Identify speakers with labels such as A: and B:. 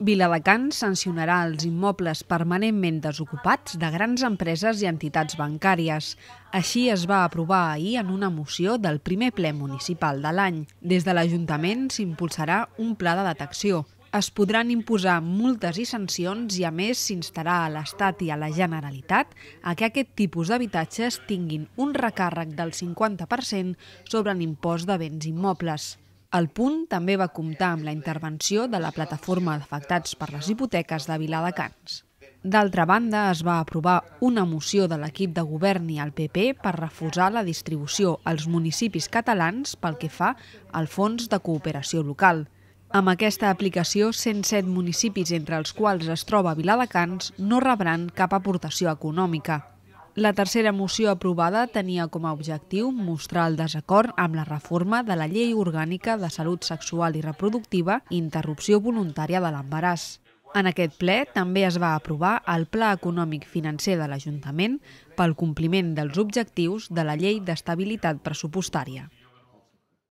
A: Viladecans sancionarà els immobles permanentment desocupats de grans empreses i entitats bancàries. Així es va aprovar ahir en una moció del primer ple municipal de l'any. Des de l'Ajuntament s'impulsarà un pla de detecció, es podran imposar multes i sancions i, a més, s'instarà a l'Estat i a la Generalitat a que aquest tipus d'habitatges tinguin un recàrrec del 50% sobre l'impost de béns immobles. El punt també va comptar amb la intervenció de la plataforma d'afectats per les hipoteques de Viladecans. D'altra banda, es va aprovar una moció de l'equip de govern i el PP per refusar la distribució als municipis catalans pel que fa al Fons de Cooperació Local. Amb aquesta aplicació, 107 municipis entre els quals es troba Viladecans no rebran cap aportació econòmica. La tercera moció aprovada tenia com a objectiu mostrar el desacord amb la reforma de la Llei Orgànica de Salut Sexual i Reproductiva i Interrupció Voluntària de l'Embaràs. En aquest ple també es va aprovar el Pla Econòmic Financer de l'Ajuntament pel compliment dels objectius de la Llei d'Estabilitat Pressupostària.